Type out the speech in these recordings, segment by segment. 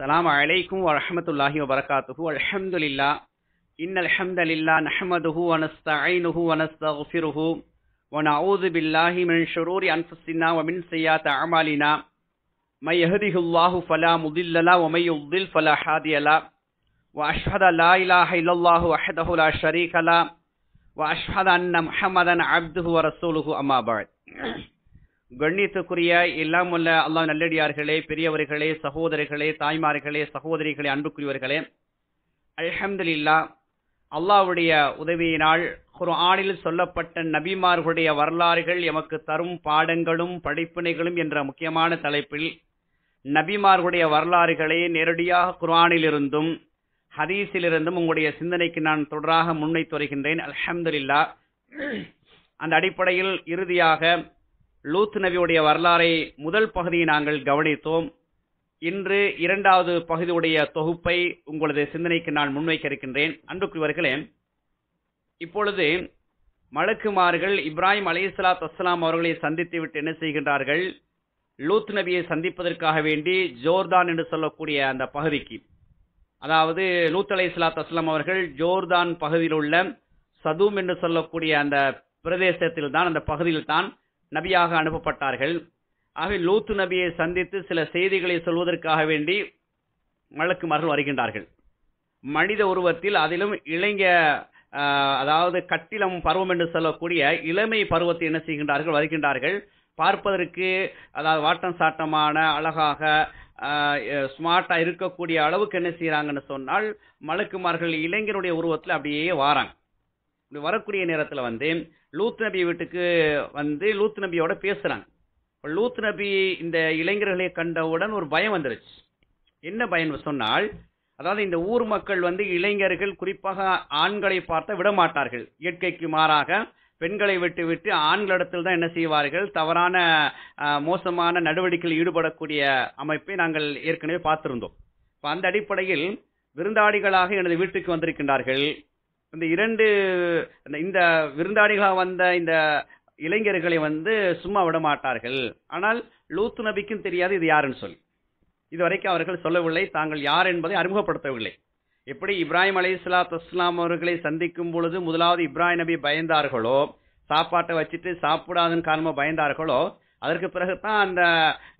السلام عليكم ورحمة الله وبركاته الحمد لله إن الحمد لله نحمده ونستعينه ونستغفره ونعوذ بالله من شرور أنفسنا ومن سيئات أعمالنا من يهده الله فلا مضل له ومن يضل فلا هادي له وأشهد لا إله إلا الله وحده لا شريك له وأشهد أن محمدا عبده ورسوله أما بعد கண்ணியத்துக்குரிய எல்லாம் உள்ள அல்லா நல்லடியார்களே பெரியவர்களே சகோதரர்களே தாய்மார்களே சகோதரிகளே அன்புக்குரியவர்களே இல்லா அல்லாவுடைய உதவியினால் ஒரு ஆணில் சொல்லப்பட்ட நபிமார்களுடைய வரலாறுகள் எமக்கு தரும் பாடங்களும் படிப்பினைகளும் என்ற முக்கியமான தலைப்பில் நபிமார்களுடைய வரலாறுகளை நேரடியாக குர்ஆனிலிருந்தும் ஹதீஸிலிருந்தும் உங்களுடைய சிந்தனைக்கு நான் தொடராக முன்வைத்து வருகின்றேன் அலமதுல்லா அந்த அடிப்படையில் இறுதியாக லூத் நபியுடைய வரலாறை முதல் பகுதியை நாங்கள் கவனித்தோம் இன்று இரண்டாவது பகுதியுடைய தொகுப்பை உங்களது சிந்தனைக்கு நான் முன்வைக்க இருக்கின்றேன் அன்புக்குரியவர்களே இப்பொழுது மலக்குமார்கள் இப்ராஹிம் அலி சலாத் அஸ்லாம் அவர்களை சந்தித்து விட்டு என்ன செய்கின்றார்கள் லூத் நபியை சந்திப்பதற்காக வேண்டி ஜோர்தான் என்று சொல்லக்கூடிய அந்த பகுதிக்கு அதாவது லூத் அலி சலாத் அஸ்லாம் அவர்கள் ஜோர்தான் பகுதியில் உள்ள சதூம் என்று சொல்லக்கூடிய அந்த பிரதேசத்தில் தான் அந்த பகுதியில் தான் நபியாக அனுப்பப்பட்டார்கள் ஆகவே லூத்து நபியை சந்தித்து சில செய்திகளை சொல்வதற்காக வேண்டி மலக்குமார்கள் வருகின்றார்கள் மனித உருவத்தில் அதிலும் இளைஞ அதாவது கட்டிலம் பருவம் என்று சொல்லக்கூடிய இளமை பருவத்தை என்ன செய்கின்றார்கள் வருகின்றார்கள் பார்ப்பதற்கு அதாவது வாட்டம் சாட்டமான அழகாக ஸ்மார்ட்டாக இருக்கக்கூடிய அளவுக்கு என்ன செய்கிறாங்கன்னு சொன்னால் மலக்குமார்கள் இளைஞருடைய உருவத்தில் அப்படியே வாராங்க வரக்கூடிய நேரத்தில் வந்து லூத் நபி வீட்டுக்கு வந்து லூத் நபியோட பேசுகிறாங்க லூத் நபி இந்த இளைஞர்களை கண்டவுடன் ஒரு பயம் வந்துருச்சு என்ன பயம் சொன்னால் அதாவது இந்த ஊர் மக்கள் வந்து இளைஞர்கள் குறிப்பாக ஆண்களை பார்த்த விடமாட்டார்கள் இயற்கைக்கு மாறாக பெண்களை விட்டு விட்டு ஆண்களிடத்தில் தான் என்ன செய்வார்கள் தவறான மோசமான நடவடிக்கையில் ஈடுபடக்கூடிய அமைப்பை நாங்கள் ஏற்கனவே பார்த்திருந்தோம் இப்போ அந்த அடிப்படையில் விருந்தாளிகளாக எனது வீட்டுக்கு வந்திருக்கின்றார்கள் இந்த இரண்டு இந்த விருந்தாளிகளாக வந்த இந்த இளைஞர்களை வந்து சும்மா விட மாட்டார்கள் ஆனால் லூத்து நபிக்கும் தெரியாது இது யாருன்னு சொல்லி இதுவரைக்கும் அவர்கள் சொல்லவில்லை தாங்கள் யார் என்பதை அறிமுகப்படுத்தவில்லை எப்படி இப்ராஹிம் அலி இஸ்லாத் அஸ்லாம் அவர்களை சந்திக்கும் பொழுது முதலாவது இப்ராஹிம் நபி பயந்தார்களோ சாப்பாட்டை வச்சுட்டு சாப்பிடாதன் காரணமாக பயந்தார்களோ அதற்கு பிறகுதான் அந்த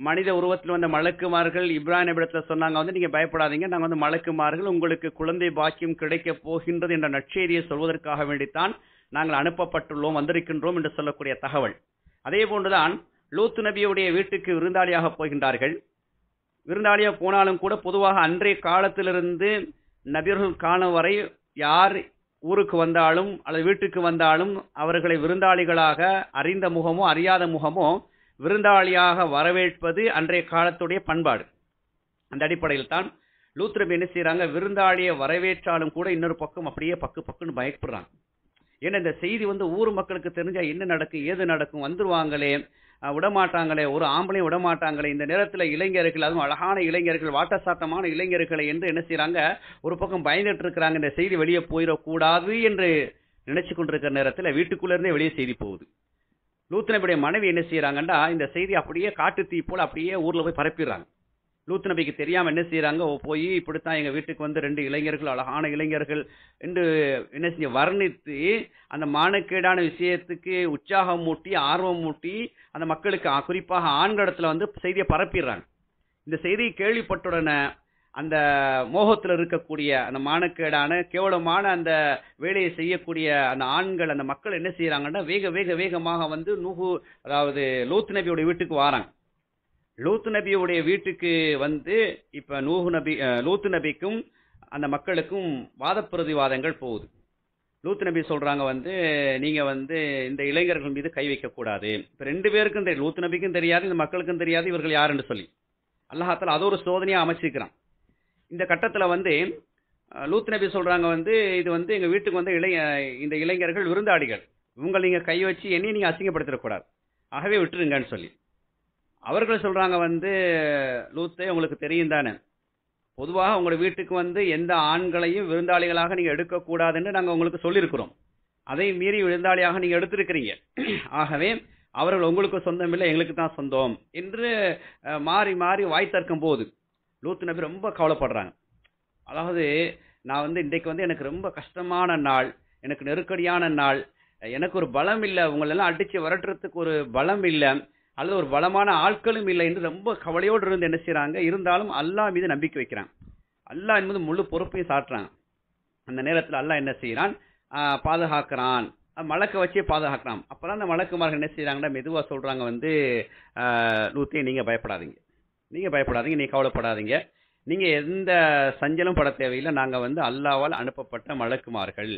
மனித உருவத்தில் வந்த மலக்குமார்கள் இப்ராஹிம் இடத்துல சொன்னாங்க வந்து நீங்க பயப்படாதீங்க நாங்க வந்து மலக்குமார்கள் உங்களுக்கு குழந்தை பாக்கியம் கிடைக்க போகின்றது என்ற நற்செய்தியை சொல்வதற்காக வேண்டித்தான் நாங்கள் அனுப்பப்பட்டுள்ளோம் வந்திருக்கின்றோம் என்று சொல்லக்கூடிய தகவல் அதே போன்றுதான் லூத்து நபியுடைய வீட்டுக்கு விருந்தாளியாக போகின்றார்கள் விருந்தாளியாக போனாலும் கூட பொதுவாக அன்றைய காலத்திலிருந்து நபியர்கள் காண வரை யார் ஊருக்கு வந்தாலும் அல்லது வீட்டுக்கு வந்தாலும் அவர்களை விருந்தாளிகளாக அறிந்த முகமோ அறியாத முகமோ விருந்தாளியாக வரவேற்பது அன்றைய காலத்துடைய பண்பாடு அந்த அடிப்படையில் தான் லூத்ரம் என்ன செய்யறாங்க விருந்தாளியை வரவேற்றாலும் கூட இன்னொரு பக்கம் அப்படியே பக்கு பக்குன்னு பயப்படுறாங்க ஏன்னா இந்த செய்தி வந்து ஊர் மக்களுக்கு தெரிஞ்சா என்ன நடக்கும் ஏது நடக்கும் வந்துருவாங்களே விடமாட்டாங்களே ஒரு ஆம்பளையும் விடமாட்டாங்களே இந்த நேரத்தில் இளைஞர்கள் அதுவும் அழகான இளைஞர்கள் வாட்டசாத்தமான இளைஞர்களை என்று என்ன செய்யறாங்க ஒரு பக்கம் பயந்துட்டு இருக்கிறாங்க இந்த செய்தி வெளியே போயிடக்கூடாது என்று நினைச்சு கொண்டிருக்கிற நேரத்தில் வீட்டுக்குள்ளே இருந்தே வெளியே செய்தி போகுது லூத்து நபியுடைய மனைவி என்ன செய்யறாங்கன்னா இந்த செய்தி அப்படியே காட்டு தீ போல் அப்படியே ஊர்ல போய் பரப்பிடுறாங்க லூத்து நபிக்கு தெரியாம என்ன செய்யறாங்க போய் இப்படித்தான் எங்க வீட்டுக்கு வந்து ரெண்டு இளைஞர்கள் அழகான இளைஞர்கள் என்று என்ன செய்ய வர்ணித்து அந்த மானக்கேடான விஷயத்துக்கு உற்சாகம் மூட்டி ஆர்வம் மூட்டி அந்த மக்களுக்கு குறிப்பாக ஆண்களிடத்துல வந்து செய்தியை பரப்பிடுறாங்க இந்த செய்தியை கேள்விப்பட்டுடனே அந்த மோகத்தில் இருக்கக்கூடிய அந்த மானக்கேடான கேவலமான அந்த வேலையை செய்யக்கூடிய அந்த ஆண்கள் அந்த மக்கள் என்ன செய்யறாங்கன்னா வேக வேக வேகமாக வந்து நூகு அதாவது லூத் நபியுடைய வீட்டுக்கு வாராங்க லூத் நபியுடைய வீட்டுக்கு வந்து இப்ப நூகு நபி லூத் நபிக்கும் அந்த மக்களுக்கும் வாத பிரதிவாதங்கள் போகுது லூத் நபி சொல்றாங்க வந்து நீங்க வந்து இந்த இளைஞர்கள் மீது கை வைக்க கூடாது இப்ப ரெண்டு பேருக்கும் தெரியும் லூத் நபிக்கும் தெரியாது இந்த மக்களுக்கும் தெரியாது இவர்கள் யாருன்னு சொல்லி அல்லாஹாத்தால் அது ஒரு சோதனையா அமைச்சிருக்கிறான் இந்த கட்டத்தில் வந்து லூத் நபி சொல்கிறாங்க வந்து இது வந்து எங்கள் வீட்டுக்கு வந்து இளைய இந்த இளைஞர்கள் விருந்தாடிகள் இவங்களை நீங்கள் கை வச்சு என்னையும் நீங்கள் அசிங்கப்படுத்திடக்கூடாது ஆகவே விட்டுருங்கன்னு சொல்லி அவர்கள் சொல்கிறாங்க வந்து லூத்தே உங்களுக்கு தெரியும் தானே பொதுவாக உங்களோட வீட்டுக்கு வந்து எந்த ஆண்களையும் விருந்தாளிகளாக நீங்கள் எடுக்கக்கூடாதுன்னு நாங்கள் உங்களுக்கு சொல்லியிருக்கிறோம் அதை மீறி விருந்தாளியாக நீங்கள் எடுத்திருக்கிறீங்க ஆகவே அவர்கள் உங்களுக்கு சொந்தம் இல்லை எங்களுக்கு தான் சொந்தம் என்று மாறி மாறி வாய் தர்க்கும் போது லூத்து நபி ரொம்ப கவலைப்படுறாங்க அதாவது நான் வந்து இன்றைக்கு வந்து எனக்கு ரொம்ப கஷ்டமான நாள் எனக்கு நெருக்கடியான நாள் எனக்கு ஒரு பலம் இல்லை உங்களெல்லாம் அடித்து விரட்டுறதுக்கு ஒரு பலம் இல்லை அல்லது ஒரு பலமான ஆட்களும் இல்லை என்று ரொம்ப கவலையோடு இருந்து என்ன செய்கிறாங்க இருந்தாலும் அல்லாஹ் மீது நம்பிக்கை வைக்கிறாங்க அல்லாஹ் என்பது முழு பொறுப்பையும் சாட்டுறாங்க அந்த நேரத்தில் அல்லாஹ் என்ன செய்கிறான் பாதுகாக்கிறான் மழக்க வச்சே பாதுகாக்கிறான் அப்போதான் அந்த மலக்குமார்கள் என்ன செய்கிறாங்கன்னா மெதுவாக சொல்கிறாங்க வந்து நூற்றி நீங்கள் பயப்படாதீங்க நீங்கள் பயப்படாதீங்க நீ கவலைப்படாதீங்க நீங்கள் எந்த சஞ்சலம் பட தேவையில்லை நாங்கள் வந்து அல்லாவால் அனுப்பப்பட்ட மலக்குமார்கள்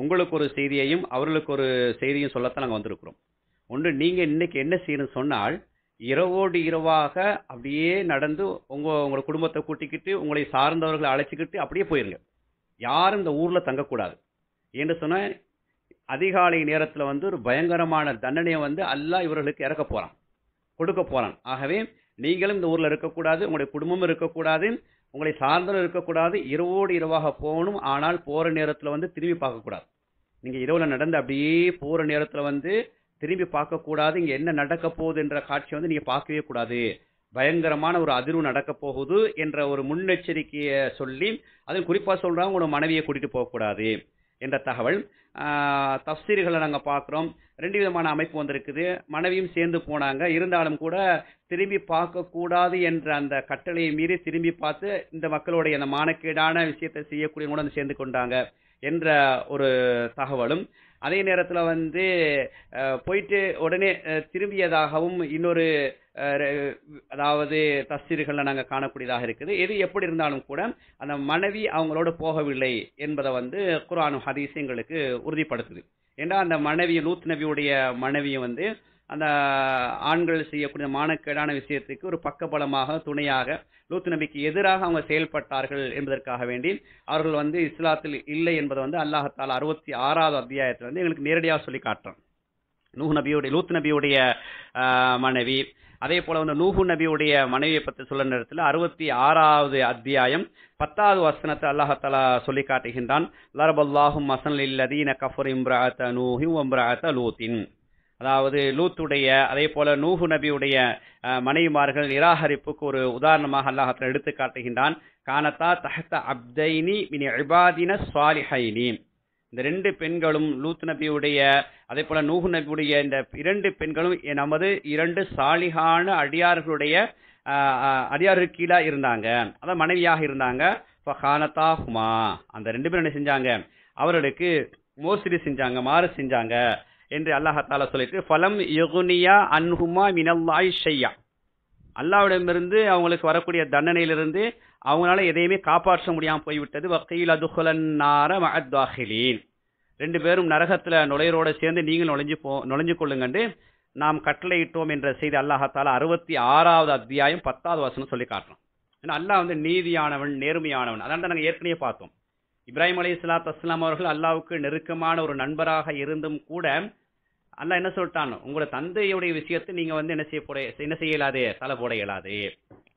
உங்களுக்கு ஒரு செய்தியையும் அவர்களுக்கு ஒரு செய்தியும் சொல்லத்தான் நாங்கள் வந்திருக்கிறோம் ஒன்று நீங்கள் இன்னைக்கு என்ன செய்யணும் சொன்னால் இரவோடு இரவாக அப்படியே நடந்து உங்கள் உங்களை குடும்பத்தை கூட்டிக்கிட்டு உங்களை சார்ந்தவர்களை அழைச்சிக்கிட்டு அப்படியே போயிருங்க யாரும் இந்த ஊரில் தங்கக்கூடாது என்று சொன்னால் அதிகாலை நேரத்தில் வந்து ஒரு பயங்கரமான தண்டனையை வந்து அல்லா இவர்களுக்கு இறக்க போகிறான் கொடுக்க போகிறான் ஆகவே நீங்களும் இந்த ஊரில் இருக்கக்கூடாது உங்களுடைய குடும்பமும் இருக்கக்கூடாது உங்களை சார்ந்தும் இருக்கக்கூடாது இரவோடு இரவாக போகணும் ஆனால் போகிற நேரத்தில் வந்து திரும்பி பார்க்கக்கூடாது நீங்கள் இரவில் நடந்து அப்படியே போகிற நேரத்தில் வந்து திரும்பி பார்க்கக்கூடாது இங்கே என்ன நடக்க போகுது என்ற காட்சியை வந்து நீங்கள் பார்க்கவே கூடாது பயங்கரமான ஒரு அதிர்வு நடக்க போகுது என்ற ஒரு முன்னெச்சரிக்கையை சொல்லி அதில் குறிப்பாக சொல்கிறாங்க உங்களோட மனைவியை கூட்டிகிட்டு போகக்கூடாது என்ற தகவல் தப்சீர்களை நாங்கள் பார்க்குறோம் ரெண்டு விதமான அமைப்பு வந்திருக்குது மனைவியும் சேர்ந்து போனாங்க இருந்தாலும் கூட திரும்பி பார்க்கக்கூடாது என்ற அந்த கட்டளையை மீறி திரும்பி பார்த்து இந்த மக்களுடைய அந்த மானக்கேடான விஷயத்தை செய்யக்கூடிய கூட சேர்ந்து கொண்டாங்க என்ற ஒரு தகவலும் அதே நேரத்தில் வந்து போயிட்டு உடனே திரும்பியதாகவும் இன்னொரு அதாவது தஸ்தீர்களில் நாங்கள் காணக்கூடியதாக இருக்குது எது எப்படி இருந்தாலும் கூட அந்த மனைவி அவங்களோட போகவில்லை என்பதை வந்து குரானும் ஹதீஸ் எங்களுக்கு உறுதிப்படுத்துது ஏன்னா அந்த மனைவி லூத் நபியுடைய மனைவியை வந்து அந்த ஆண்கள் செய்யக்கூடிய மானக்கேடான விஷயத்துக்கு ஒரு பக்கபலமாக துணையாக லூத் நபிக்கு எதிராக அவங்க செயல்பட்டார்கள் என்பதற்காக வேண்டி அவர்கள் வந்து இஸ்லாத்தில் இல்லை என்பதை வந்து அல்லாஹத்தால் அறுபத்தி ஆறாவது அத்தியாயத்தில் வந்து எங்களுக்கு நேரடியாக சொல்லி காட்டுறோம் நூ நபியுடைய லூத் நபியுடைய மனைவி அதே போல வந்து நூஹு நபியுடைய மனைவியை பற்றி சொல்ல நேரத்தில் அறுபத்தி ஆறாவது அத்தியாயம் பத்தாவது வசனத்தை அல்லாஹாலா சொல்லி காட்டுகின்றான் லரபல்லாஹும் மசனில்லதீன கஃபர் இம்ராத்த நூஹி இம்ராத்த லூத்தின் அதாவது லூத்துடைய அதே போல நூஹு நபியுடைய மனைவிமார்கள் நிராகரிப்புக்கு ஒரு உதாரணமாக அல்லாஹத்தில் எடுத்து காட்டுகின்றான் கானத்தா தஹத்த அப்தைனி மினி இபாதின சுவாலிஹைனி இந்த ரெண்டு பெண்களும் லூத் நபியுடைய அதே போல நூகு நபியுடைய இந்த இரண்டு பெண்களும் நமது இரண்டு சாலிகான அடியார்களுடைய அடியாரு கீழா இருந்தாங்க அதான் மனைவியாக இருந்தாங்க ஃபஹானதா ஹுமா அந்த ரெண்டு பேரும் என்ன செஞ்சாங்க அவர்களுக்கு மோசடி செஞ்சாங்க மாறு செஞ்சாங்க என்று அல்லாஹால சொல்லிட்டு ஃபலம் யகுனியா அன்ஹுமா மினல்லாய் ஷையா அல்லாவிடமிருந்து அவங்களுக்கு வரக்கூடிய தண்டனையிலிருந்து அவங்களால எதையுமே காப்பாற்ற முடியாமல் போய்விட்டது வக்கீல் அதுகுலன்னார மகத்வாஹிலீன் ரெண்டு பேரும் நரகத்தில் நுழையரோட சேர்ந்து நீங்கள் நுழைஞ்சு போ நுழைஞ்சு கொள்ளுங்கண்டு நாம் கட்டளையிட்டோம் என்ற செய்தி அல்லாஹால அறுபத்தி ஆறாவது அத்தியாயம் பத்தாவது வசனம் சொல்லி காட்டுறோம் ஏன்னா அல்லாஹ் வந்து நீதியானவன் நேர்மையானவன் அதான் நாங்கள் ஏற்கனவே பார்த்தோம் இப்ராஹிம் அலி இஸ்லாத் அஸ்லாம் அவர்கள் அல்லாவுக்கு நெருக்கமான ஒரு நண்பராக இருந்தும் கூட அல்ல என்ன சொல்லிட்டான் உங்களோட தந்தையுடைய விஷயத்தை நீங்க வந்து என்ன செய்ய போட என்ன செய்ய தலை போட இயலாது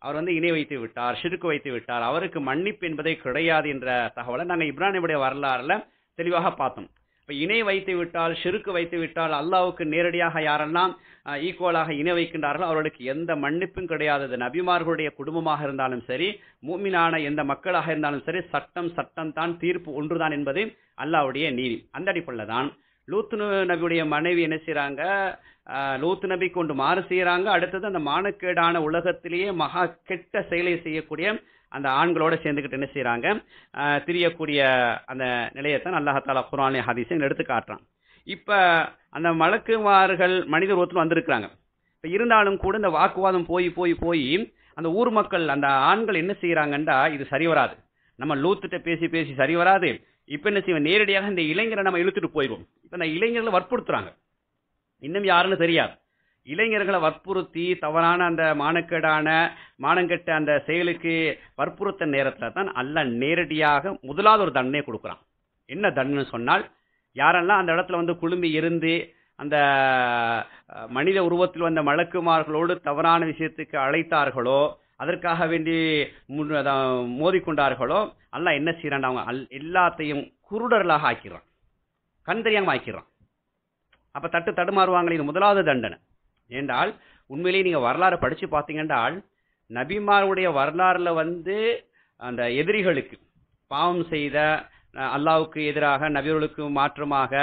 அவர் வந்து இணை வைத்து விட்டார் சிறுக்கு வைத்து விட்டார் அவருக்கு மன்னிப்பு என்பதே கிடையாது என்ற தகவலை நாங்கள் இப்ரானிமுடைய வரலாறுல தெளிவாக பார்த்தோம் இப்போ இணை வைத்து விட்டால் சிறுக்கு வைத்து விட்டால் அல்லாவுக்கு நேரடியாக யாரெல்லாம் ஈக்குவலாக இணை வைக்கின்றார்களோ அவர்களுக்கு எந்த மன்னிப்பும் கிடையாதது நபிமார்களுடைய குடும்பமாக இருந்தாலும் சரி மூமினான எந்த மக்களாக இருந்தாலும் சரி சட்டம் சட்டம் தான் தீர்ப்பு ஒன்றுதான் என்பது அல்லாவுடைய நீதி அந்த அடிப்படையில் தான் லூத்து நபியுடைய மனைவி என்ன செய்யறாங்க லூத்து நபி கொண்டு மாறு செய்யறாங்க அடுத்தது அந்த மானக்கேடான உலகத்திலேயே மகா கெட்ட செயலை செய்யக்கூடிய அந்த ஆண்களோட சேர்ந்துக்கிட்டு என்ன செய்யறாங்க திரியக்கூடிய அந்த நிலையத்தான் அல்லாஹால குரானே ஹதீஸை எடுத்து காட்டுறான் இப்ப அந்த மலக்குமார்கள் மனித உருவத்தில் வந்திருக்கிறாங்க இப்ப இருந்தாலும் கூட இந்த வாக்குவாதம் போய் போய் போய் அந்த ஊர் மக்கள் அந்த ஆண்கள் என்ன செய்யறாங்கன்றா இது சரி வராது நம்ம லூத்துட்ட பேசி பேசி சரி வராது இப்ப என்ன செய்வோம் நேரடியாக இந்த இளைஞரை நம்ம இழுத்துட்டு போயிடுவோம் இப்ப நான் இளைஞர்களை வற்புறுத்துறாங்க இன்னும் யாருன்னு தெரியாது இளைஞர்களை வற்புறுத்தி தவறான அந்த மானக்கேடான மானங்கெட்ட அந்த செயலுக்கு வற்புறுத்த நேரத்தில் தான் அல்ல நேரடியாக முதலாவது ஒரு தண்டனை கொடுக்குறான் என்ன தண்டனைன்னு சொன்னால் யாரெல்லாம் அந்த இடத்துல வந்து குழும்பி இருந்து அந்த மனித உருவத்தில் வந்த மலக்குமார்களோடு தவறான விஷயத்துக்கு அழைத்தார்களோ அதற்காக வேண்டி மோதிக்கொண்டார்களோ அல்ல என்ன செய்யறான் அவங்க அல் எல்லாத்தையும் குருடர்களாக ஆக்கிறான் கண் தெரியாமல் ஆக்கிறான் அப்போ தட்டு தடுமாறுவாங்களே இது முதலாவது தண்டனை ஏண்டால் உண்மையிலேயே நீங்கள் வரலாறு படித்து பார்த்தீங்கன்றால் நபிமாருடைய வரலாறில் வந்து அந்த எதிரிகளுக்கு பாவம் செய்த அல்லாவுக்கு எதிராக நபிகளுக்கு மாற்றமாக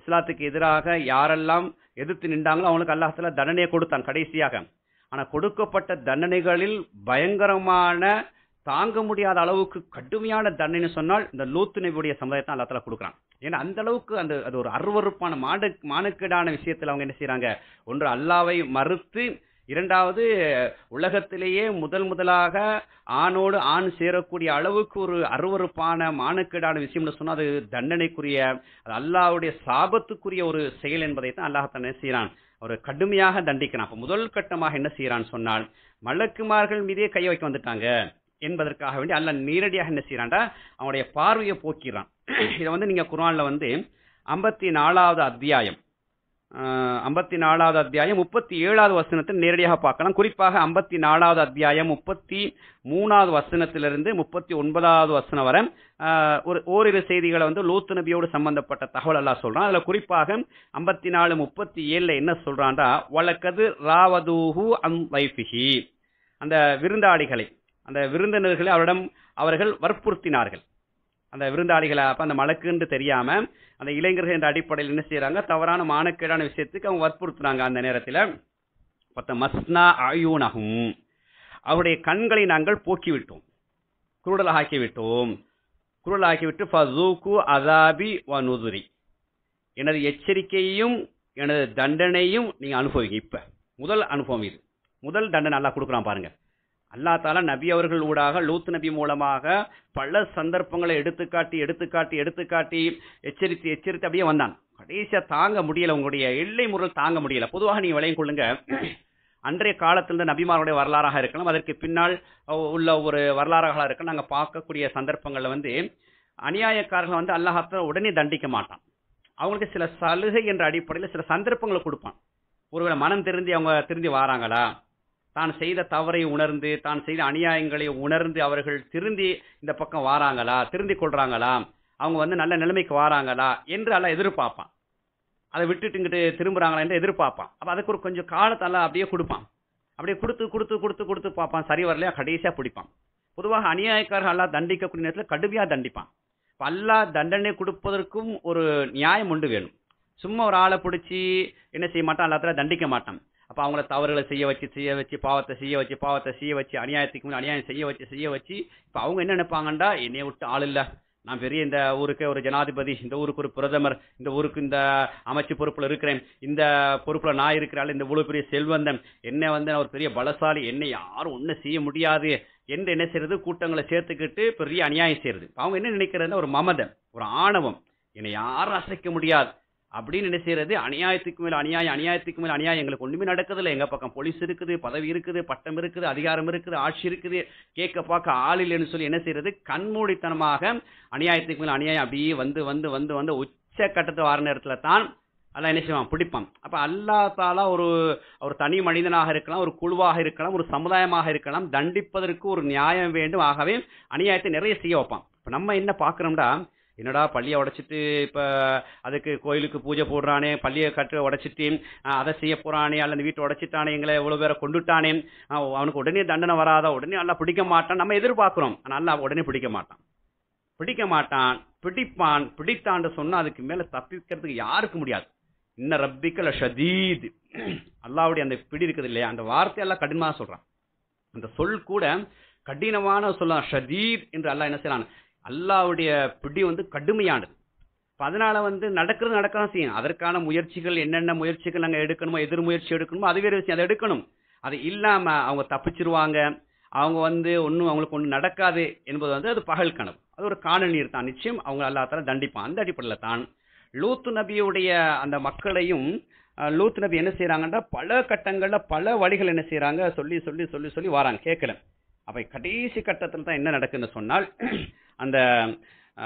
இஸ்லாத்துக்கு எதிராக யாரெல்லாம் எதிர்த்து நின்றாங்களோ அவங்களுக்கு அல்லாஹத்தில் தண்டனையை கொடுத்தான் கடைசியாக ஆனால் கொடுக்கப்பட்ட தண்டனைகளில் பயங்கரமான தாங்க முடியாத அளவுக்கு கடுமையான தண்டனை சொன்னால் இந்த லூத்து நபியுடைய சமுதாயத்தை அல்லா கொடுக்குறான் ஏன்னா அந்த அளவுக்கு அந்த அது ஒரு அருவறுப்பான மாடு மானுக்கீடான விஷயத்தில் அவங்க என்ன செய்யறாங்க ஒன்று அல்லாவை மறுத்து இரண்டாவது உலகத்திலேயே முதல் முதலாக ஆணோடு ஆண் சேரக்கூடிய அளவுக்கு ஒரு அருவறுப்பான மானக்கேடான விஷயம்னு சொன்னால் அது தண்டனைக்குரிய அது அல்லாவுடைய சாபத்துக்குரிய ஒரு செயல் என்பதை தான் அல்லாஹ் தன்னை செய்கிறான் ஒரு கடுமையாக தண்டிக்கிறான் அப்போ முதல் கட்டமாக என்ன செய்கிறான்னு சொன்னால் மலக்குமார்கள் மீதே கையை வைக்க வந்துட்டாங்க என்பதற்காக வேண்டி அல்ல நேரடியாக என்ன செய்கிறான்டா அவனுடைய பார்வையை போக்கிறான் இதை வந்து நீங்கள் குரானில் வந்து ஐம்பத்தி நாலாவது அத்தியாயம் ஐம்பத்தி நாலாவது அத்தியாயம் முப்பத்தி ஏழாவது வசனத்தை நேரடியாக பார்க்கலாம் குறிப்பாக ஐம்பத்தி நாலாவது அத்தியாயம் முப்பத்தி மூணாவது வசனத்திலிருந்து முப்பத்தி ஒன்பதாவது வசனம் வரை ஒரு ஓரிரு செய்திகளை வந்து லூத்து நபியோடு சம்பந்தப்பட்ட தகவல் எல்லாம் சொல்றான் அதுல குறிப்பாக ஐம்பத்தி நாலு முப்பத்தி ஏழுல என்ன சொல்றான்டா வழக்கது ராவதூஹு அம் வைஃபிஹி அந்த விருந்தாளிகளை அந்த விருந்தினர்களை அவரிடம் அவர்கள் வற்புறுத்தினார்கள் அந்த விருந்தாளிகளை அப்ப அந்த மலக்குன்னு தெரியாம அந்த இளைஞர்கள் என்ற அடிப்படையில் என்ன செய்யறாங்க தவறான மானக்கேடான விஷயத்துக்கு அவங்க வற்புறுத்துறாங்க அந்த நேரத்துல பத்த மஸ்னா ஆயூனகும் அவருடைய கண்களை நாங்கள் போக்கிவிட்டோம் குருடலாக்கி விட்டோம் குருடலாக்கி விட்டு ஃபசூக்கு அதாபி வனுதுரி எனது எச்சரிக்கையும் எனது தண்டனையும் நீங்க அனுபவிங்க இப்ப முதல் அனுபவம் இது முதல் தண்டனை நல்லா கொடுக்குறான் பாருங்க அல்லா தாலா நபி அவர்கள் ஊடாக லூத் நபி மூலமாக பல சந்தர்ப்பங்களை எடுத்துக்காட்டி எடுத்துக்காட்டி எடுத்துக்காட்டி எச்சரித்து எச்சரித்து அப்படியே வந்தான் கடைசியா தாங்க முடியல உங்களுடைய எல்லை முறையில் தாங்க முடியல பொதுவாக நீங்க விளையும் கொள்ளுங்க அன்றைய காலத்திலிருந்து நபிமாருடைய வரலாறாக இருக்கலாம் அதற்கு பின்னால் உள்ள ஒரு வரலாறுகளாக இருக்கலாம் நாங்கள் பார்க்கக்கூடிய சந்தர்ப்பங்களில் வந்து அநியாயக்காரர்கள் வந்து அல்லாஹத்தை உடனே தண்டிக்க மாட்டான் அவங்களுக்கு சில சலுகை என்ற அடிப்படையில் சில சந்தர்ப்பங்களை கொடுப்பான் ஒருவேளை மனம் திருந்தி அவங்க திருந்தி வாராங்களா தான் செய்த தவறை உணர்ந்து தான் செய்த அநியாயங்களை உணர்ந்து அவர்கள் திருந்தி இந்த பக்கம் வாராங்களா திருந்தி கொள்றாங்களா அவங்க வந்து நல்ல நிலைமைக்கு வாராங்களா என்று எல்லாம் எதிர்பார்ப்பான் அதை விட்டுட்டுங்கிட்டு திரும்புறாங்களா என்று எதிர்பார்ப்பான் அப்போ அதுக்கு ஒரு கொஞ்சம் காலத்தால அப்படியே கொடுப்பான் அப்படியே கொடுத்து கொடுத்து கொடுத்து கொடுத்து பார்ப்பான் சரி வரலையா கடைசியாக பிடிப்பான் பொதுவாக அநியாயக்காரர்கள் எல்லாம் தண்டிக்கக்கூடிய நேரத்தில் கடுமையாக தண்டிப்பான் பல்லா தண்டனை கொடுப்பதற்கும் ஒரு நியாயம் உண்டு வேணும் சும்மா ஒரு ஆளை பிடிச்சி என்ன செய்ய மாட்டான் எல்லாத்துல தண்டிக்க மாட்டான் அப்போ அவங்கள தவறுகளை செய்ய வச்சு செய்ய வச்சு பாவத்தை செய்ய வச்சு பாவத்தை செய்ய வச்சு அநியாயத்துக்கு முன் அநியாயம் செய்ய வச்சு செய்ய வச்சு இப்போ அவங்க என்ன நினைப்பாங்கண்டா என்னைய விட்டு ஆள் இல்லை நான் பெரிய இந்த ஊருக்கு ஒரு ஜனாதிபதி இந்த ஊருக்கு ஒரு பிரதமர் இந்த ஊருக்கு இந்த அமைச்சு பொறுப்பில் இருக்கிறேன் இந்த பொறுப்பில் நான் இருக்கிறாள் இந்த இவ்வளோ பெரிய செல்வந்தன் என்ன வந்து ஒரு பெரிய பலசாலி என்னை யாரும் ஒன்றும் செய்ய முடியாது என்று என்ன செய்யறது கூட்டங்களை சேர்த்துக்கிட்டு பெரிய அநியாயம் செய்யறது அவங்க என்ன நினைக்கிறதுன்னா ஒரு மமதம் ஒரு ஆணவம் என்னை யாரும் அசைக்க முடியாது அப்படின்னு என்ன செய்யறது அநியாயத்துக்கு மேல அநியாயம் அநியாயத்துக்கு மேல அநியாயம் எங்களுக்கு ஒண்ணுமே நடக்குதுல்ல எங்க பக்கம் போலீஸ் இருக்குது பதவி இருக்குது பட்டம் இருக்குது அதிகாரம் இருக்குது ஆட்சி இருக்குது கேட்க பார்க்க ஆள் இல்லைன்னு சொல்லி என்ன செய்யறது கண்மூடித்தனமாக அநியாயத்துக்கு மேல அநியாயம் அப்படியே வந்து வந்து வந்து வந்து உச்ச கட்டத்தை வார நேரத்துல தான் அதான் என்ன செய்வான் பிடிப்பான் அப்ப அல்லா தாலா ஒரு ஒரு தனி மனிதனாக இருக்கலாம் ஒரு குழுவாக இருக்கலாம் ஒரு சமுதாயமாக இருக்கலாம் தண்டிப்பதற்கு ஒரு நியாயம் வேண்டும் ஆகவே அநியாயத்தை நிறைய செய்ய வைப்பான் இப்ப நம்ம என்ன பாக்குறோம்டா என்னடா பள்ளியை உடைச்சிட்டு இப்போ அதுக்கு கோயிலுக்கு பூஜை போடுறானே பள்ளியை கட்டு உடைச்சிட்டு அதை செய்ய போகிறானே அந்த வீட்டை உடைச்சிட்டானே எங்களை இவ்வளோ பேரை கொண்டுட்டானே அவனுக்கு உடனே தண்டனை வராதா உடனே நல்லா பிடிக்க மாட்டான் நம்ம எதிர்பார்க்குறோம் நல்லா உடனே பிடிக்க மாட்டான் பிடிக்க மாட்டான் பிடிப்பான் பிடித்தான்னு சொன்னால் அதுக்கு மேலே தப்பிக்கிறதுக்கு யாருக்கு முடியாது இன்ன ரப்பிக்கல ஷதீத் அல்லாவுடைய அந்த பிடி இருக்குது இல்லையா அந்த வார்த்தையெல்லாம் கடினமாக சொல்கிறான் அந்த சொல் கூட கடினமான சொல்லலாம் ஷதீத் என்று அல்லாஹ் என்ன செய்யலான் அல்லாவுடைய பிடி வந்து கடுமையானது அதனால வந்து நடக்கிறது நடக்கலாம் செய்யும் அதற்கான முயற்சிகள் என்னென்ன முயற்சிகள் நாங்கள் எடுக்கணுமோ எதிர் முயற்சி எடுக்கணுமோ அது வேறு விஷயம் அதை எடுக்கணும் அது இல்லாமல் அவங்க தப்பிச்சிருவாங்க அவங்க வந்து ஒன்றும் அவங்களுக்கு ஒன்றும் நடக்காது என்பது வந்து அது பகல் கனவு அது ஒரு காணநீர் தான் நிச்சயம் அவங்க எல்லாத்தாலும் தண்டிப்பான் அந்த அடிப்படையில் தான் லூத்து நபியுடைய அந்த மக்களையும் லூத்து நபி என்ன செய்கிறாங்கன்னா பல கட்டங்களில் பல வழிகள் என்ன செய்கிறாங்க சொல்லி சொல்லி சொல்லி சொல்லி வராங்க கேட்கல அப்போ கடைசி கட்டத்தில் தான் என்ன நடக்குதுன்னு சொன்னால் அந்த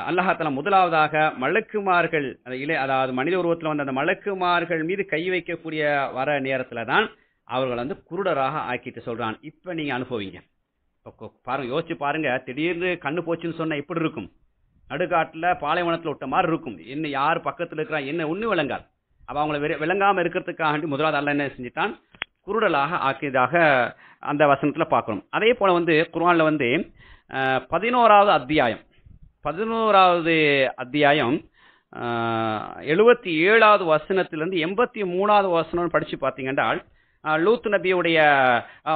அல்லாஹால முதலாவதாக மலக்குமார்கள் அந்த இலை அதாவது மனித உருவத்தில் வந்த அந்த மலக்குமார்கள் மீது கை வைக்கக்கூடிய வர நேரத்தில் தான் அவர்கள் வந்து குருடராக ஆக்கிட்டு சொல்கிறான் இப்போ நீங்கள் அனுபவிங்க பாருங்க யோசிச்சு பாருங்க திடீர்னு கண்ணு போச்சுன்னு சொன்னால் எப்படி இருக்கும் நடுக்காட்டில் பாலைவனத்தில் விட்ட மாதிரி இருக்கும் என்ன யார் பக்கத்தில் இருக்கிறா என்ன ஒன்றும் விளங்கால் அப்போ அவங்களை விளங்காமல் இருக்கிறதுக்காக முதலாவது அல்ல என்ன செஞ்சுட்டான் குருடலாக ஆக்கியதாக அந்த வசனத்தில் பார்க்கணும் அதே போல் வந்து குர்வானில் வந்து பதினோராவது அத்தியாயம் பதினோராவது அத்தியாயம் எழுபத்தி ஏழாவது வசனத்திலிருந்து எண்பத்தி மூணாவது வசனம்னு படித்து பார்த்தீங்கன்றால் லூத் நபியுடைய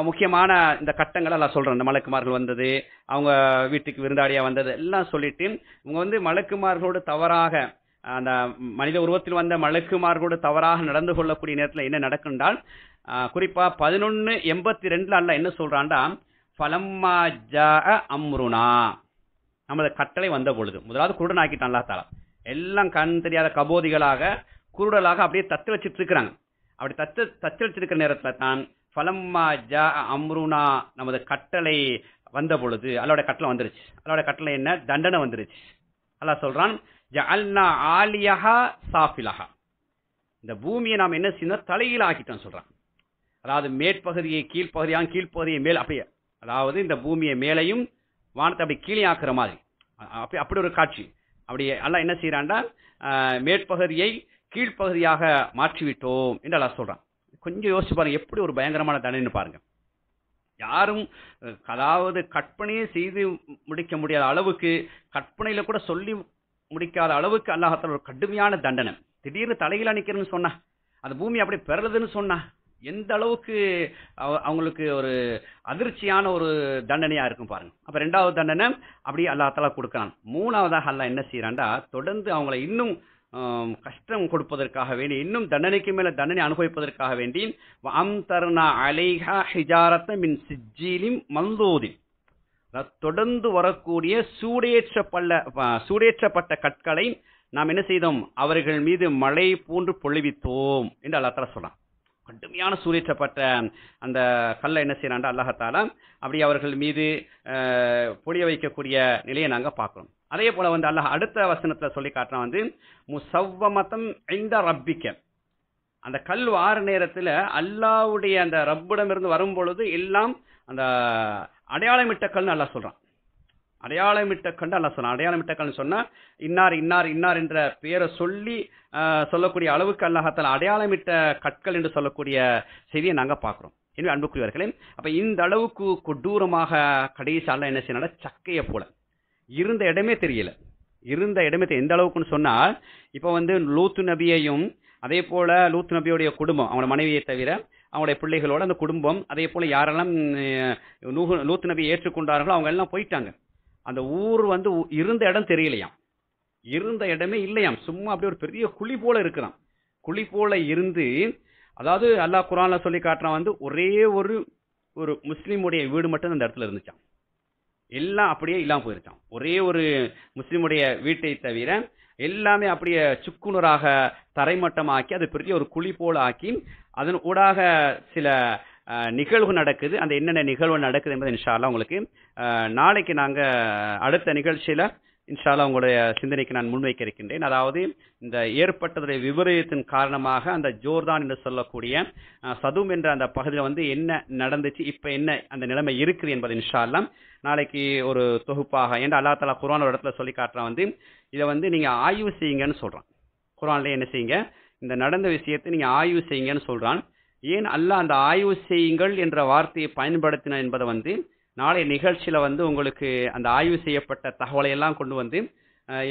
முக்கியமான இந்த கட்டங்கள் எல்லாம் சொல்கிறேன் இந்த மலக்குமார்கள் வந்தது அவங்க வீட்டுக்கு விருந்தாளியாக வந்தது எல்லாம் சொல்லிட்டு இவங்க வந்து மலக்குமார்களோடு தவறாக அந்த மனித உருவத்தில் வந்த மலக்குமார்களோடு தவறாக நடந்து கொள்ளக்கூடிய நேரத்தில் என்ன நடக்குன்றால் குறிப்பாக பதினொன்று எண்பத்தி ரெண்டில் அல்ல என்ன சொல்கிறான்டா ஃபலம்மா ஜா அம்ருனா நமது கட்டளை வந்த பொழுது முதலாவது குருடன் ஆக்கிட்டான் அல்லா தாலா எல்லாம் கண் தெரியாத கபோதிகளாக குருடலாக அப்படியே தத்து வச்சுட்டு இருக்கிறாங்க அப்படி தத்து தத்து வச்சிருக்கிற நேரத்தில் தான் ஃபலம்மா ஜா அம்ருனா நமது கட்டளை வந்த பொழுது அல்லோட கட்டளை வந்துருச்சு அல்லோட கட்டளை என்ன தண்டனை வந்துருச்சு அல்லா சொல்றான் அல்னா ஆலியஹா சாஃபிலஹா இந்த பூமியை நாம் என்ன செய்யணும் தலையில் ஆக்கிட்டோம் சொல்றான் அதாவது மேற்பகுதியை கீழ்ப்பகுதியாக கீழ்ப்பகுதியை மேல் அப்படியே அதாவது இந்த பூமியை மேலையும் வானத்தை அப்படி கீழே ஆக்குற மாதிரி அப்படி அப்படி ஒரு காட்சி அப்படி எல்லாம் என்ன செய்யறான்டா மேற்பகுதியை கீழ்ப்பகுதியாக மாற்றிவிட்டோம் என்று எல்லாம் சொல்றான் கொஞ்சம் யோசிச்சு பாருங்க எப்படி ஒரு பயங்கரமான தண்டனை பாருங்க யாரும் அதாவது கற்பனையே செய்து முடிக்க முடியாத அளவுக்கு கற்பனையில கூட சொல்லி முடிக்காத அளவுக்கு அல்லாஹால ஒரு கடுமையான தண்டனை திடீர்னு தலையில் அணிக்கிறேன்னு சொன்னா அந்த பூமி அப்படி பெறலதுன்னு சொன்னா எந்த அளவுக்கு அவங்களுக்கு ஒரு அதிர்ச்சியான ஒரு தண்டனையா இருக்கும் பாருங்க அப்ப ரெண்டாவது தண்டனை அப்படி தால கொடுக்கலாம் மூணாவதாக அல்ல என்ன செய்யறாண்டா தொடர்ந்து அவங்கள இன்னும் கஷ்டம் கொடுப்பதற்காக வேண்டி இன்னும் தண்டனைக்கு மேல தண்டனை அனுபவிப்பதற்காக வேண்டி அம் அலைஹா ஹிஜாரத்த மின் சிஜிலிம் மந்தோதி தொடர்ந்து வரக்கூடிய சூடேற்ற பள்ள சூடேற்றப்பட்ட கற்களை நாம் என்ன செய்தோம் அவர்கள் மீது மழை போன்று பொழிவித்தோம் என்று அல்லாத்தால சொல்லலாம் கடுமையான சூரியற்றப்பட்ட அந்த கல்லை என்ன செய்யறாண்ட அல்லாஹத்தால அப்படி அவர்கள் மீது பொழிய வைக்கக்கூடிய நிலையை நாங்கள் பார்க்குறோம் அதே போல வந்து அல்லாஹ் அடுத்த வசனத்தில் சொல்லி காட்டுறான் வந்து முசவ்வ மதம் இந்த ரப்பிக்க அந்த கல் வார நேரத்தில் அல்லாவுடைய அந்த ரப்பிடமிருந்து வரும் பொழுது எல்லாம் அந்த அடையாளமிட்ட கல்னு அல்லா சொல்கிறான் அடையாளமிட்ட கண்டு அல்ல சொன்ன அடையாளமிட்ட கண்டு சொன்னால் இன்னார் இன்னார் இன்னார் என்ற பேரை சொல்லி சொல்லக்கூடிய அளவுக்கு அல்லாஹத்தால் அடையாளமிட்ட கற்கள் என்று சொல்லக்கூடிய செய்தியை நாங்கள் பார்க்குறோம் எனவே அன்புக்குரியவர்களே அப்போ இந்த அளவுக்கு கொடூரமாக கடைசி அல்ல என்ன செய்யணும் சக்கையை போல இருந்த இடமே தெரியல இருந்த இடமே எந்த அளவுக்குன்னு சொன்னால் இப்போ வந்து லூத்து நபியையும் அதே போல லூத்து நபியுடைய குடும்பம் அவனோட மனைவியை தவிர அவனுடைய பிள்ளைகளோட அந்த குடும்பம் அதே போல யாரெல்லாம் நூ நபியை ஏற்றுக்கொண்டார்களோ அவங்க எல்லாம் போயிட்டாங்க அந்த ஊர் வந்து இருந்த இடம் தெரியலையாம் இருந்த இடமே இல்லையாம் சும்மா அப்படியே ஒரு பெரிய குழி போல இருக்கிறான் குழி போல இருந்து அதாவது அல்லாஹ் குரான்ல சொல்லி காட்டுறான் வந்து ஒரே ஒரு ஒரு முஸ்லீமுடைய வீடு மட்டும் அந்த இடத்துல இருந்துச்சான் எல்லாம் அப்படியே இல்லாமல் போயிருச்சான் ஒரே ஒரு முஸ்லீமுடைய வீட்டை தவிர எல்லாமே அப்படியே சுக்குனராக தரைமட்டமாக்கி அது பெரிய ஒரு குழி போல ஆக்கி அதன் ஊடாக சில நிகழ்வு நடக்குது அந்த என்னென்ன நிகழ்வு நடக்குது என்பது இன்ஷால்லா உங்களுக்கு நாளைக்கு நாங்கள் அடுத்த நிகழ்ச்சியில் இன்ஷால்லா உங்களுடைய சிந்தனைக்கு நான் முன்வைக்க இருக்கின்றேன் அதாவது இந்த ஏற்பட்டதுடைய விபரீதத்தின் காரணமாக அந்த ஜோர்தான் என்று சொல்லக்கூடிய சதும் என்ற அந்த பகுதியில் வந்து என்ன நடந்துச்சு இப்போ என்ன அந்த நிலைமை இருக்குது என்பது இன்ஷால்லாம் நாளைக்கு ஒரு தொகுப்பாக ஏன்னா அல்லா தலா குரான் ஒரு இடத்துல சொல்லி காட்டுறான் வந்து இதை வந்து நீங்கள் ஆய்வு செய்யுங்கன்னு சொல்கிறான் குரான்லேயே என்ன செய்யுங்க இந்த நடந்த விஷயத்தை நீங்கள் ஆய்வு செய்யுங்கன்னு சொல்கிறான் ஏன் அல்ல அந்த ஆய்வு செய்யுங்கள் என்ற வார்த்தையை பயன்படுத்தின என்பதை வந்து நாளைய நிகழ்ச்சியில் வந்து உங்களுக்கு அந்த ஆய்வு செய்யப்பட்ட தகவலை எல்லாம் கொண்டு வந்து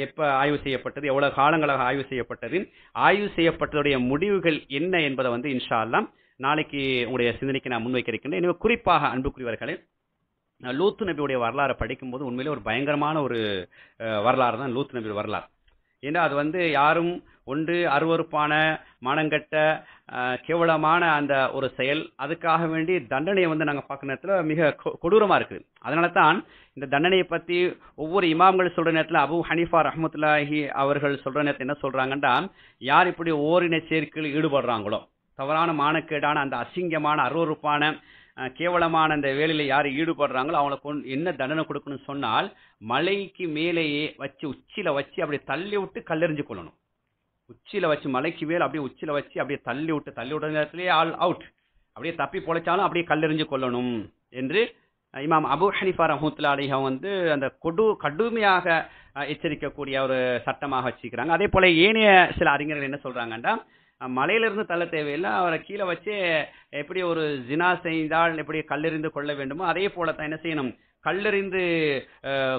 எப்போ ஆய்வு செய்யப்பட்டது எவ்வளோ காலங்களாக ஆய்வு செய்யப்பட்டது ஆய்வு செய்யப்பட்டதுடைய முடிவுகள் என்ன என்பதை வந்து இன்ஷால்லாம் நாளைக்கு உங்களுடைய சிந்தனைக்கு நான் முன்வைக்க இருக்கின்றேன் எனவே குறிப்பாக அன்புக்குரியவர்களே லூத்து நபியுடைய வரலாறு படிக்கும்போது உண்மையிலே ஒரு பயங்கரமான ஒரு வரலாறு தான் லூத்து நபியுடைய வரலாறு ஏன்னா அது வந்து யாரும் ஒன்று அருவறுப்பான மனங்கட்ட கேவலமான அந்த ஒரு செயல் அதுக்காக வேண்டி தண்டனையை வந்து நாங்கள் பார்க்க நேரத்தில் மிக கொடூரமாக இருக்குது அதனால தான் இந்த தண்டனையை பற்றி ஒவ்வொரு இமாம்கள் சொல்கிற நேரத்தில் அபு ஹனீஃபா ரஹமத்துல்லாஹி அவர்கள் சொல்கிற நேரத்தில் என்ன சொல்கிறாங்கன்னா யார் இப்படி ஓரின சேர்க்கையில் ஈடுபடுறாங்களோ தவறான மானக்கேடான அந்த அசிங்கமான அருவறுப்பான கேவலமான அந்த வேலையில் யார் ஈடுபடுறாங்களோ அவங்களுக்கு என்ன தண்டனை கொடுக்கணும்னு சொன்னால் மலைக்கு மேலேயே வச்சு உச்சியில் வச்சு அப்படி தள்ளி விட்டு கல்லெறிஞ்சு கொள்ளணும் உச்சியில் வச்சு மலைக்கு மேல் அப்படியே உச்சியில் வச்சு அப்படியே தள்ளி விட்டு தள்ளி விட்ட நேரத்துலேயே ஆல் அவுட் அப்படியே தப்பி பொழைச்சாலும் அப்படியே கல்லெறிஞ்சு கொள்ளணும் என்று இமாம் அபு ஹனிஃபா ரஹூத்துல்லா அலிஹா வந்து அந்த கொடு கடுமையாக எச்சரிக்கக்கூடிய ஒரு சட்டமாக வச்சுக்கிறாங்க அதே போல் ஏனைய சில அறிஞர்கள் என்ன சொல்கிறாங்கன்னா மலையிலிருந்து தள்ள தேவையில்லை அவரை கீழே வச்சு எப்படி ஒரு ஜினா செய்தால் எப்படி கல்லெறிந்து கொள்ள வேண்டுமோ அதே போல தான் என்ன செய்யணும் கல்லறிந்து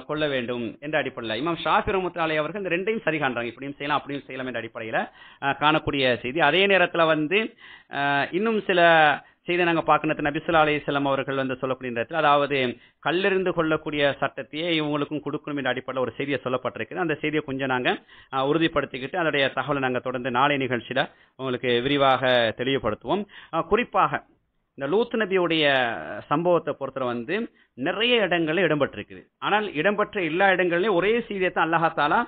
கொள்ள வேண்டும் என்ற அடிப்படையில் இமாம் ஷாஃபி ரமுத்தாலை அவர்கள் இந்த ரெண்டையும் சரி காண்றாங்க இப்படியும் செய்யலாம் அப்படியும் செய்யலாம் என்ற அடிப்படையில் காணக்கூடிய செய்தி அதே நேரத்தில் வந்து இன்னும் சில செய்தி நாங்கள் பார்க்கணும் நபிசுல்லா அலிஸ்லாம் அவர்கள் வந்து சொல்லக்கூடிய நேரத்தில் அதாவது கல்லறிந்து கொள்ளக்கூடிய சட்டத்தையே இவங்களுக்கும் கொடுக்கணும் என்ற அடிப்படையில் ஒரு செய்தியை சொல்லப்பட்டிருக்குது அந்த செய்தியை கொஞ்சம் நாங்கள் உறுதிப்படுத்திக்கிட்டு அதனுடைய தகவலை நாங்கள் தொடர்ந்து நாளை நிகழ்ச்சியில் உங்களுக்கு விரிவாக தெளிவுபடுத்துவோம் குறிப்பாக இந்த லூத் நபியுடைய சம்பவத்தை பொறுத்தவரை வந்து நிறைய இடங்கள்ல இடம்பெற்றிருக்குது ஆனால் இடம்பெற்ற எல்லா இடங்கள்லயும் ஒரே சீதியை தான் அல்லாஹாலா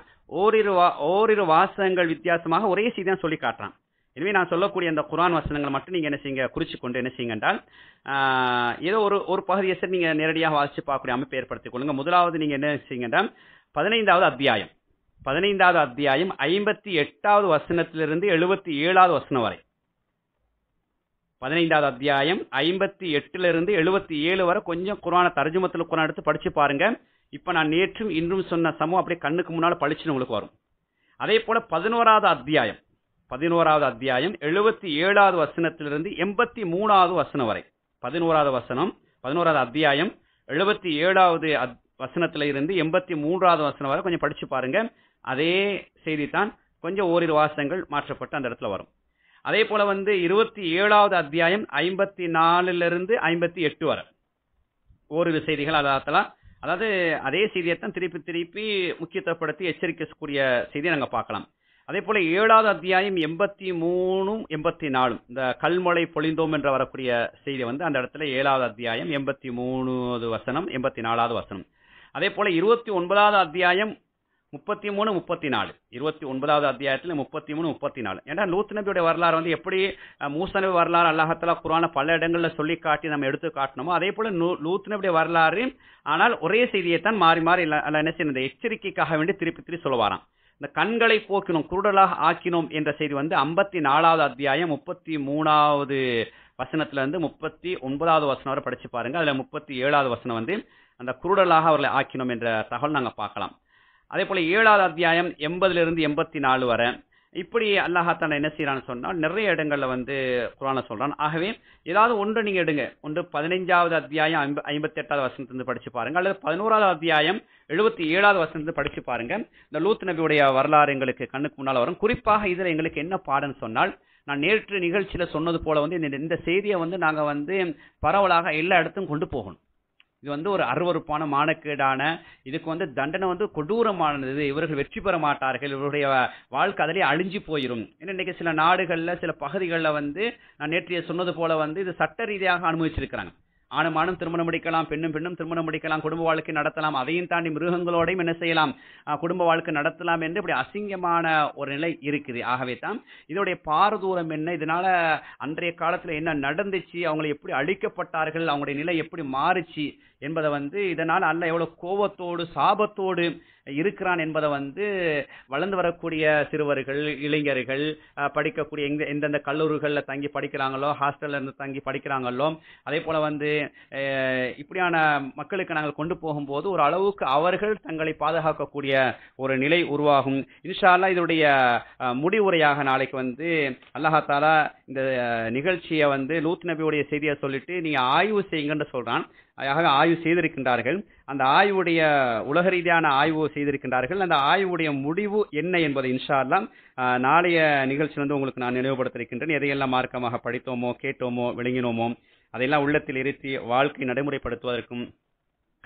ஓரிரு ஓரிரு வாசகங்கள் வித்தியாசமாக ஒரே செய்தியாக சொல்லி காட்டுறான் எனவே நான் சொல்லக்கூடிய அந்த குரான் வசனங்கள் மட்டும் நீங்கள் என்ன செய்யுங்க குறிச்சு கொண்டு என்ன செய்யுங்க என்றால் ஏதோ ஒரு ஒரு பகுதியை சரி நீங்கள் நேரடியாக வாசித்து பார்க்கக்கூடிய அமைப்பு ஏற்படுத்திக் கொள்ளுங்க முதலாவது நீங்கள் என்ன செய்யுங்க என்றால் பதினைந்தாவது அத்தியாயம் பதினைந்தாவது அத்தியாயம் ஐம்பத்தி எட்டாவது வசனத்திலிருந்து எழுபத்தி ஏழாவது வசனம் வரை பதினைந்தாவது அத்தியாயம் ஐம்பத்தி எட்டுல இருந்து எழுபத்தி ஏழு வரை கொஞ்சம் குரான தர்ஜுமத்தில் குரான் எடுத்து படிச்சு பாருங்க இப்ப நான் நேற்றும் இன்றும் சொன்ன சமூகம் அப்படியே கண்ணுக்கு முன்னால பழிச்சுன்னு உங்களுக்கு வரும் அதே போல பதினோராவது அத்தியாயம் பதினோராவது அத்தியாயம் எழுபத்தி ஏழாவது வசனத்திலிருந்து எண்பத்தி மூணாவது வசனம் வரை பதினோராவது வசனம் பதினோராவது அத்தியாயம் எழுபத்தி ஏழாவது வசனத்துல இருந்து எண்பத்தி மூன்றாவது வசனம் வரை கொஞ்சம் படிச்சு பாருங்க அதே செய்தி தான் கொஞ்சம் ஓரிரு வாசங்கள் மாற்றப்பட்டு அந்த இடத்துல வரும் அதே போல வந்து இருபத்தி ஏழாவது அத்தியாயம் ஐம்பத்தி நாலுல இருந்து ஐம்பத்தி எட்டு வரை ஓரிரு செய்திகள் அதாத்தலாம் அதாவது அதே செய்தியைத்தான் திருப்பி திருப்பி முக்கியத்துவப்படுத்தி எச்சரிக்கக்கூடிய செய்தியை நாங்கள் பார்க்கலாம் அதே போல ஏழாவது அத்தியாயம் எண்பத்தி மூணும் எண்பத்தி நாலும் இந்த கல்மொழை பொழிந்தோம் என்று வரக்கூடிய செய்தி வந்து அந்த இடத்துல ஏழாவது அத்தியாயம் எண்பத்தி மூணாவது வசனம் எண்பத்தி நாலாவது வசனம் அதே போல இருபத்தி ஒன்பதாவது அத்தியாயம் முப்பத்தி மூணு முப்பத்தி நாலு இருபத்தி ஒன்பதாவது அத்தியாயத்தில் முப்பத்தி மூணு முப்பத்தி நாலு ஏன்னா லூத் நபியுடைய வரலாறு வந்து எப்படி மூச நபி வரலாறு அல்லாஹத்தலா குரான பல இடங்களில் சொல்லி காட்டி நம்ம எடுத்து காட்டணுமோ அதே போல லூத் நபியுடைய வரலாறு ஆனால் ஒரே செய்தியை தான் மாறி மாறி என்ன செய்யணும் எச்சரிக்கைக்காக வேண்டி திருப்பி திருப்பி சொல்லுவாராம் இந்த கண்களை போக்கினோம் குருடலாக ஆக்கினோம் என்ற செய்தி வந்து ஐம்பத்தி நாலாவது அத்தியாயம் முப்பத்தி மூணாவது இருந்து முப்பத்தி ஒன்பதாவது வசனம் வரை படித்து பாருங்கள் அதில் முப்பத்தி ஏழாவது வசனம் வந்து அந்த குருடலாக அவர்களை ஆக்கினோம் என்ற தகவல் நாங்கள் பார்க்கலாம் அதே போல ஏழாவது அத்தியாயம் எண்பதுல இருந்து எண்பத்தி நாலு வரை இப்படி அல்லாஹாத்தான என்ன செய்யறான்னு சொன்னால் நிறைய இடங்கள்ல வந்து குரான சொல்றான் ஆகவே ஏதாவது ஒன்று நீங்க எடுங்க ஒன்று பதினைஞ்சாவது அத்தியாயம் ஐம்ப ஐம்பத்தி எட்டாவது வருஷத்துலேருந்து படிச்சு பாருங்க அல்லது பதினோராவது அத்தியாயம் எழுபத்தி ஏழாவது வருஷத்துலேருந்து படிச்சு பாருங்க இந்த லூத் நபியுடைய வரலாறு எங்களுக்கு கண்ணுக்கு முன்னால் வரும் குறிப்பாக இதில் எங்களுக்கு என்ன பாடம்னு சொன்னால் நான் நேற்று நிகழ்ச்சியில் சொன்னது போல வந்து இந்த செய்தியை வந்து நாங்கள் வந்து பரவலாக எல்லா இடத்தையும் கொண்டு போகணும் இது வந்து ஒரு அருவறுப்பான மானக்கேடான இதுக்கு வந்து தண்டனை வந்து கொடூரமானது இவர்கள் வெற்றி பெற மாட்டார்கள் இவருடைய வாழ்க்கை அதிலே அழிஞ்சு போயிடும் ஏன்னா இன்னைக்கு சில நாடுகளில் சில பகுதிகளில் வந்து நான் நேற்றைய சொன்னது போல வந்து இது சட்ட ரீதியாக அனுபவிச்சிருக்கிறாங்க ஆணும் ஆணும் திருமணம் முடிக்கலாம் பெண்ணும் பெண்ணும் திருமணம் முடிக்கலாம் குடும்ப வாழ்க்கை நடத்தலாம் அதையும் தாண்டி மிருகங்களோடையும் என்ன செய்யலாம் குடும்ப வாழ்க்கை நடத்தலாம் என்று இப்படி அசிங்கமான ஒரு நிலை இருக்குது ஆகவே தான் இதோடைய பாரதூரம் என்ன இதனால அன்றைய காலத்தில் என்ன நடந்துச்சு அவங்களை எப்படி அழிக்கப்பட்டார்கள் அவங்களுடைய நிலை எப்படி மாறுச்சு என்பதை வந்து இதனால் அல்ல எவ்வளோ கோபத்தோடு சாபத்தோடு இருக்கிறான் என்பதை வந்து வளர்ந்து வரக்கூடிய சிறுவர்கள் இளைஞர்கள் படிக்கக்கூடிய எங்க எந்தெந்த கல்லூரிகளில் தங்கி படிக்கிறாங்களோ ஹாஸ்டல்ல இருந்து தங்கி படிக்கிறாங்களோ அதே போல வந்து இப்படியான மக்களுக்கு நாங்கள் கொண்டு போகும்போது ஒரு அளவுக்கு அவர்கள் தங்களை பாதுகாக்கக்கூடிய ஒரு நிலை உருவாகும் இன்ஷால்லா இதனுடைய முடிவுரையாக நாளைக்கு வந்து அல்லாஹாலா இந்த நிகழ்ச்சியை வந்து லூத் நபியுடைய செய்தியை சொல்லிட்டு நீங்க ஆய்வு செய்யுங்கன்னு சொல்றான் ஆகவே ஆய்வு செய்திருக்கின்றார்கள் அந்த ஆய்வுடைய உலக ரீதியான ஆய்வு செய்திருக்கின்றார்கள் அந்த ஆய்வுடைய முடிவு என்ன என்பதை இன்ஷா எல்லாம் நாளைய வந்து உங்களுக்கு நான் நினைவுபடுத்திருக்கின்றேன் எதையெல்லாம் மார்க்கமாக படித்தோமோ கேட்டோமோ விளங்கினோமோ அதையெல்லாம் உள்ளத்தில் இருத்தி வாழ்க்கை நடைமுறைப்படுத்துவதற்கும்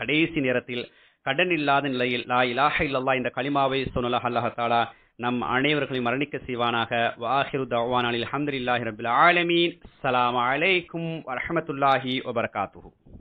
கடைசி நேரத்தில் கடன் இல்லாத நிலையில் லா இலாக இல்லல்லா இந்த களிமாவை சொன்னலா அல்லாஹாலா நம் அனைவர்களையும் மரணிக்க செய்வானாக வாஹிரு தவான் அலி அஹமதுல்லாஹி ரபுல் ஆலமீன் அலாம் அலைக்கும் வரமத்துல்லாஹி வபர்காத்து